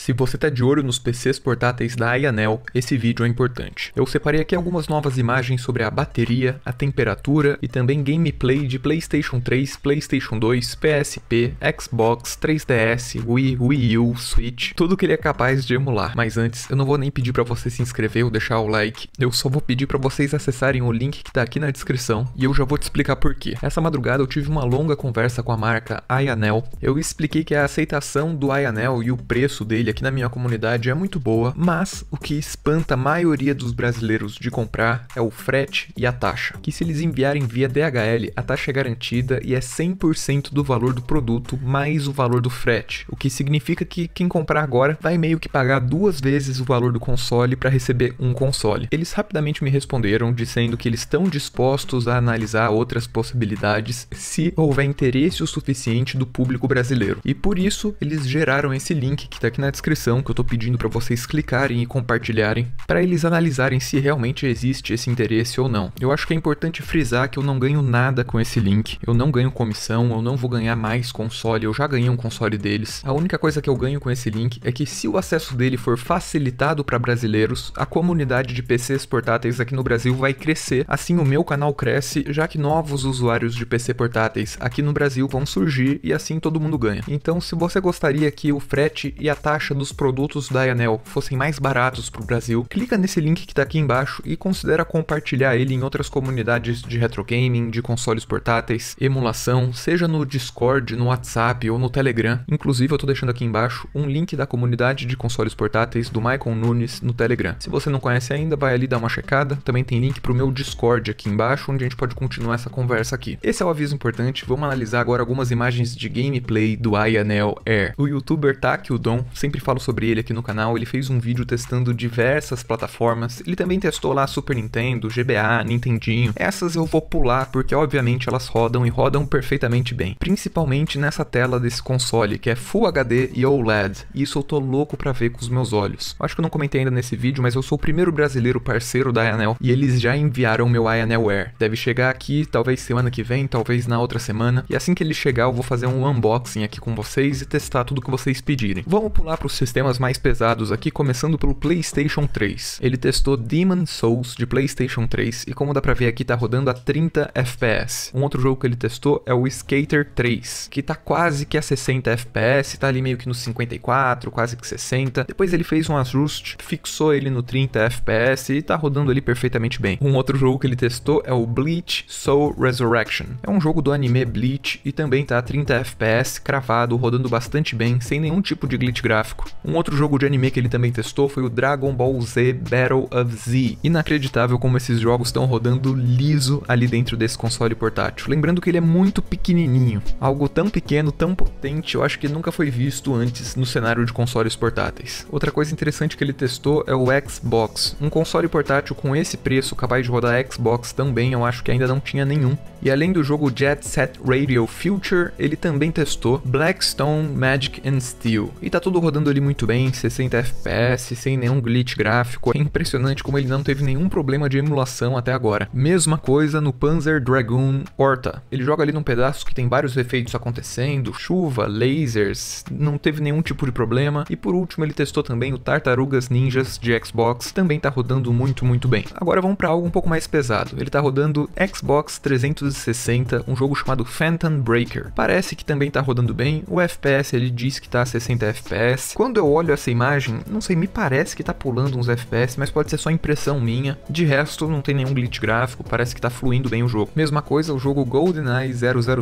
Se você está de olho nos PCs portáteis da Ayanel, esse vídeo é importante. Eu separei aqui algumas novas imagens sobre a bateria, a temperatura e também gameplay de PlayStation 3, PlayStation 2, PSP, Xbox, 3DS, Wii, Wii U, Switch, tudo que ele é capaz de emular. Mas antes, eu não vou nem pedir para você se inscrever ou deixar o like, eu só vou pedir para vocês acessarem o link que está aqui na descrição e eu já vou te explicar por quê. Essa madrugada eu tive uma longa conversa com a marca Ayanel. Eu expliquei que a aceitação do Ayanel e o preço dele aqui na minha comunidade é muito boa, mas o que espanta a maioria dos brasileiros de comprar é o frete e a taxa, que se eles enviarem via DHL, a taxa é garantida e é 100% do valor do produto mais o valor do frete, o que significa que quem comprar agora vai meio que pagar duas vezes o valor do console para receber um console. Eles rapidamente me responderam dizendo que eles estão dispostos a analisar outras possibilidades se houver interesse o suficiente do público brasileiro. E por isso eles geraram esse link que está aqui na descrição descrição que eu tô pedindo para vocês clicarem e compartilharem para eles analisarem se realmente existe esse interesse ou não. Eu acho que é importante frisar que eu não ganho nada com esse link, eu não ganho comissão, eu não vou ganhar mais console, eu já ganhei um console deles. A única coisa que eu ganho com esse link é que se o acesso dele for facilitado para brasileiros, a comunidade de PCs portáteis aqui no Brasil vai crescer, assim o meu canal cresce, já que novos usuários de PC portáteis aqui no Brasil vão surgir e assim todo mundo ganha. Então se você gostaria que o frete e a taxa taxa dos produtos da Enel fossem mais baratos para o Brasil, clica nesse link que está aqui embaixo e considera compartilhar ele em outras comunidades de retrogaming, de consoles portáteis, emulação, seja no Discord, no WhatsApp ou no Telegram. Inclusive, eu estou deixando aqui embaixo um link da comunidade de consoles portáteis do Michael Nunes no Telegram. Se você não conhece ainda, vai ali dar uma checada. Também tem link para o meu Discord aqui embaixo, onde a gente pode continuar essa conversa aqui. Esse é o aviso importante. Vamos analisar agora algumas imagens de gameplay do Aya Air. O youtuber Taki sem sempre falo sobre ele aqui no canal, ele fez um vídeo testando diversas plataformas, ele também testou lá Super Nintendo, GBA, Nintendinho. Essas eu vou pular porque obviamente elas rodam e rodam perfeitamente bem, principalmente nessa tela desse console que é Full HD e OLED. E isso eu tô louco para ver com os meus olhos. Acho que eu não comentei ainda nesse vídeo, mas eu sou o primeiro brasileiro parceiro da Anel e eles já enviaram meu Air. Deve chegar aqui, talvez semana que vem, talvez na outra semana. E assim que ele chegar, eu vou fazer um unboxing aqui com vocês e testar tudo que vocês pedirem. Vamos pular para os sistemas mais pesados aqui, começando pelo PlayStation 3. Ele testou Demon Souls de PlayStation 3 e como dá para ver aqui tá rodando a 30 FPS. Um outro jogo que ele testou é o Skater 3, que tá quase que a 60 FPS, tá ali meio que nos 54, quase que 60. Depois ele fez um ajuste, fixou ele no 30 FPS e tá rodando ali perfeitamente bem. Um outro jogo que ele testou é o Bleach Soul Resurrection. É um jogo do anime Bleach e também tá a 30 FPS cravado, rodando bastante bem, sem nenhum tipo de glitch gráfico gráfico. Um outro jogo de anime que ele também testou foi o Dragon Ball Z Battle of Z. Inacreditável como esses jogos estão rodando liso ali dentro desse console portátil. Lembrando que ele é muito pequenininho. Algo tão pequeno, tão potente, eu acho que nunca foi visto antes no cenário de consoles portáteis. Outra coisa interessante que ele testou é o Xbox. Um console portátil com esse preço, capaz de rodar Xbox também, eu acho que ainda não tinha nenhum. E além do jogo Jet Set Radio Future, ele também testou Blackstone, Magic and Steel. E tá tudo rodando rodando ali muito bem, 60 FPS, sem nenhum glitch gráfico. É impressionante como ele não teve nenhum problema de emulação até agora. Mesma coisa no Panzer Dragoon Horta. Ele joga ali num pedaço que tem vários efeitos acontecendo, chuva, lasers, não teve nenhum tipo de problema. E por último, ele testou também o Tartarugas Ninjas de Xbox, também tá rodando muito, muito bem. Agora vamos para algo um pouco mais pesado. Ele tá rodando Xbox 360, um jogo chamado Phantom Breaker. Parece que também tá rodando bem, o FPS ele diz que tá a 60 FPS, FPS. Quando eu olho essa imagem, não sei, me parece que tá pulando uns FPS, mas pode ser só impressão minha. De resto, não tem nenhum glitch gráfico, parece que tá fluindo bem o jogo. Mesma coisa, o jogo GoldenEye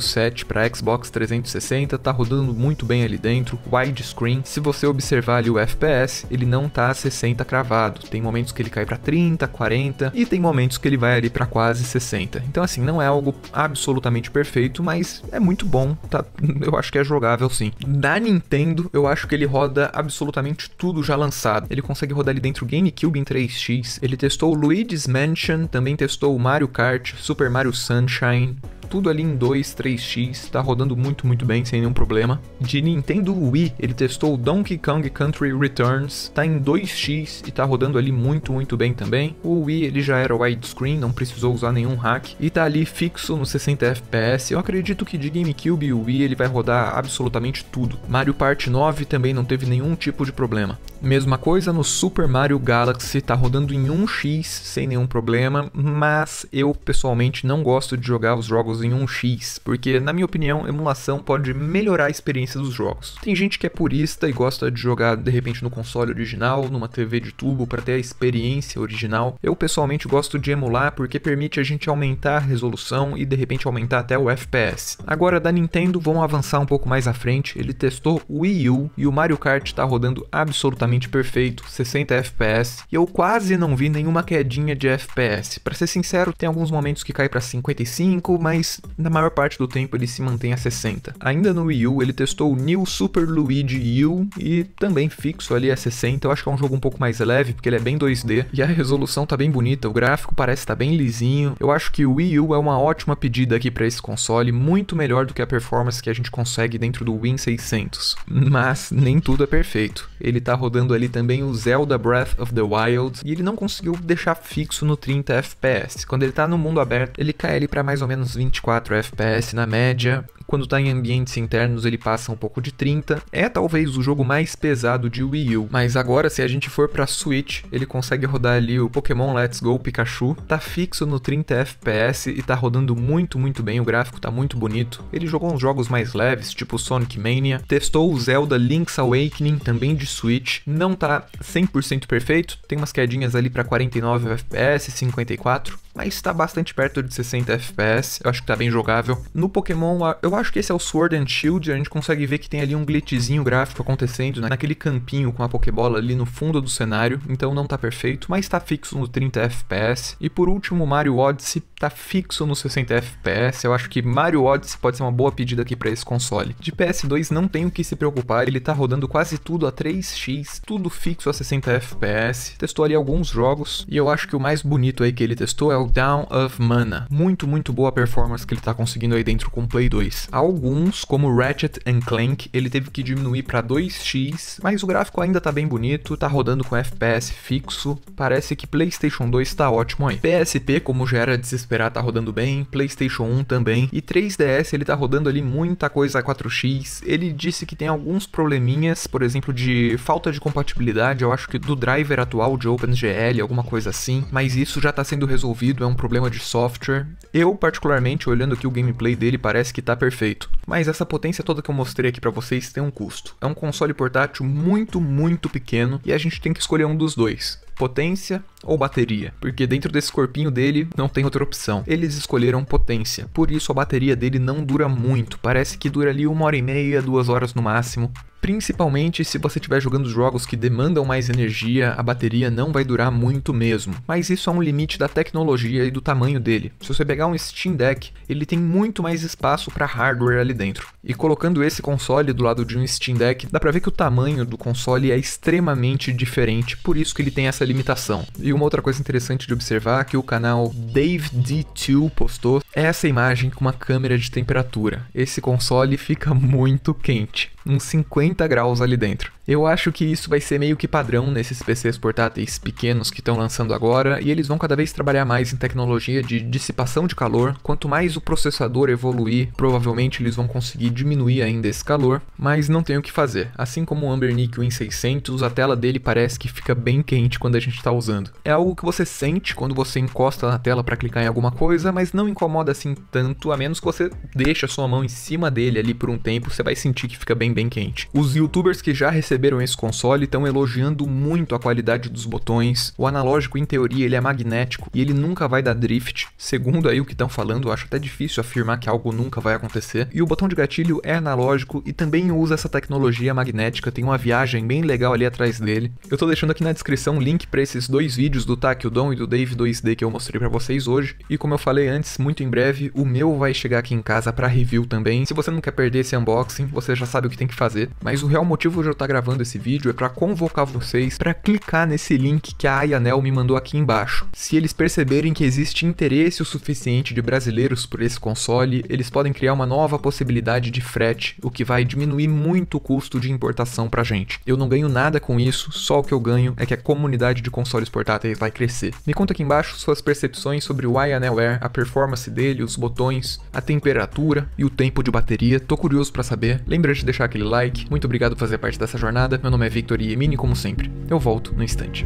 007 para Xbox 360 tá rodando muito bem ali dentro, widescreen. Se você observar ali o FPS, ele não tá a 60 cravado. Tem momentos que ele cai para 30, 40 e tem momentos que ele vai ali para quase 60. Então assim, não é algo absolutamente perfeito, mas é muito bom, tá? Eu acho que é jogável sim. Da Nintendo, eu acho que ele roda roda absolutamente tudo já lançado. Ele consegue rodar ali dentro GameCube em 3X, ele testou o Luigi's Mansion, também testou o Mario Kart, Super Mario Sunshine, tudo ali em 2, 3x, tá rodando muito, muito bem, sem nenhum problema. De Nintendo Wii, ele testou Donkey Kong Country Returns, tá em 2x e tá rodando ali muito, muito bem também. O Wii, ele já era widescreen, não precisou usar nenhum hack, e tá ali fixo no 60 FPS. Eu acredito que de GameCube e Wii ele vai rodar absolutamente tudo. Mario Party 9 também não teve nenhum tipo de problema. Mesma coisa no Super Mario Galaxy, tá rodando em 1x sem nenhum problema, mas eu pessoalmente não gosto de jogar os jogos em 1x, porque na minha opinião, emulação pode melhorar a experiência dos jogos. Tem gente que é purista e gosta de jogar de repente no console original, numa TV de tubo para ter a experiência original. Eu pessoalmente gosto de emular porque permite a gente aumentar a resolução e de repente aumentar até o FPS. Agora da Nintendo vamos avançar um pouco mais à frente, ele testou o Wii U e o Mario Kart tá rodando absolutamente perfeito, 60 FPS, e eu quase não vi nenhuma quedinha de FPS. Para ser sincero, tem alguns momentos que cai para 55, mas na maior parte do tempo ele se mantém a 60. Ainda no Wii U, ele testou o New Super Luigi U e também fixo ali a 60. Eu acho que é um jogo um pouco mais leve, porque ele é bem 2D e a resolução tá bem bonita, o gráfico parece estar tá bem lisinho. Eu acho que o Wii U é uma ótima pedida aqui para esse console, muito melhor do que a performance que a gente consegue dentro do Win 600. Mas nem tudo é perfeito. Ele tá rodando rodando ali também o Zelda Breath of the Wild, e ele não conseguiu deixar fixo no 30 FPS. Quando ele tá no mundo aberto, ele cai ali para mais ou menos 24 FPS na média, quando está em ambientes internos ele passa um pouco de 30. É talvez o jogo mais pesado de Wii U. Mas agora, se a gente for para Switch, ele consegue rodar ali o Pokémon Let's Go Pikachu. Tá fixo no 30 FPS e tá rodando muito, muito bem. O gráfico tá muito bonito. Ele jogou uns jogos mais leves, tipo Sonic Mania. Testou o Zelda Link's Awakening, também de Switch. Não tá 100% perfeito. Tem umas quedinhas ali para 49 FPS, 54. Mas tá bastante perto de 60 FPS. Eu acho que tá bem jogável. No Pokémon, eu eu acho que esse é o Sword and Shield, a gente consegue ver que tem ali um glitchzinho gráfico acontecendo naquele campinho com a Pokébola ali no fundo do cenário, então não tá perfeito, mas tá fixo no 30 FPS. E por último, Mario Odyssey tá fixo no 60 FPS, eu acho que Mario Odyssey pode ser uma boa pedida aqui para esse console. De PS2 não tem o que se preocupar, ele tá rodando quase tudo a 3x, tudo fixo a 60 FPS. Testou ali alguns jogos e eu acho que o mais bonito aí que ele testou é o Down of Mana. Muito, muito boa performance que ele tá conseguindo aí dentro com o Play 2 alguns, como Ratchet Clank, ele teve que diminuir para 2x, mas o gráfico ainda tá bem bonito, tá rodando com FPS fixo, parece que PlayStation 2 tá ótimo aí. PSP, como já era de se esperar, tá rodando bem, PlayStation 1 também, e 3DS ele tá rodando ali muita coisa a 4x, ele disse que tem alguns probleminhas, por exemplo, de falta de compatibilidade, eu acho que do driver atual de OpenGL, alguma coisa assim, mas isso já tá sendo resolvido, é um problema de software. Eu, particularmente, olhando aqui o gameplay dele, parece que tá perfeito perfeito. Mas essa potência toda que eu mostrei aqui para vocês tem um custo. É um console portátil muito, muito pequeno e a gente tem que escolher um dos dois potência ou bateria, porque dentro desse corpinho dele não tem outra opção. Eles escolheram potência, por isso a bateria dele não dura muito, parece que dura ali uma hora e meia, duas horas no máximo. Principalmente se você estiver jogando jogos que demandam mais energia, a bateria não vai durar muito mesmo. Mas isso é um limite da tecnologia e do tamanho dele. Se você pegar um Steam Deck, ele tem muito mais espaço para hardware ali dentro. E colocando esse console do lado de um Steam Deck, dá para ver que o tamanho do console é extremamente diferente, por isso que ele tem essa limitação. E uma outra coisa interessante de observar é que o canal Dave D2 postou é essa imagem com uma câmera de temperatura. Esse console fica muito quente uns 50 graus ali dentro. Eu acho que isso vai ser meio que padrão nesses PCs portáteis pequenos que estão lançando agora, e eles vão cada vez trabalhar mais em tecnologia de dissipação de calor. Quanto mais o processador evoluir, provavelmente eles vão conseguir diminuir ainda esse calor, mas não tem o que fazer. Assim como o Amber Nickel 600, a tela dele parece que fica bem quente quando a gente está usando. É algo que você sente quando você encosta na tela para clicar em alguma coisa, mas não incomoda assim tanto, a menos que você deixe a sua mão em cima dele ali por um tempo, você vai sentir que fica bem bem quente. Os youtubers que já receberam esse console estão elogiando muito a qualidade dos botões. O analógico, em teoria, ele é magnético e ele nunca vai dar drift. Segundo aí o que estão falando, eu acho até difícil afirmar que algo nunca vai acontecer. E o botão de gatilho é analógico e também usa essa tecnologia magnética, tem uma viagem bem legal ali atrás dele. Eu tô deixando aqui na descrição o link para esses dois vídeos do Takyudon e do Dave 2D que eu mostrei para vocês hoje. E como eu falei antes, muito em breve o meu vai chegar aqui em casa para review também. Se você não quer perder esse unboxing, você já sabe o que tem tem que fazer, mas o real motivo de eu estar gravando esse vídeo é para convocar vocês para clicar nesse link que a Ayanel me mandou aqui embaixo. Se eles perceberem que existe interesse o suficiente de brasileiros por esse console, eles podem criar uma nova possibilidade de frete, o que vai diminuir muito o custo de importação pra gente. Eu não ganho nada com isso, só o que eu ganho é que a comunidade de consoles portáteis vai crescer. Me conta aqui embaixo suas percepções sobre o Air, a performance dele, os botões, a temperatura e o tempo de bateria. Tô curioso para saber. Lembra de deixar aqui aquele like. Muito obrigado por fazer parte dessa jornada. Meu nome é Victor e como sempre. Eu volto no instante.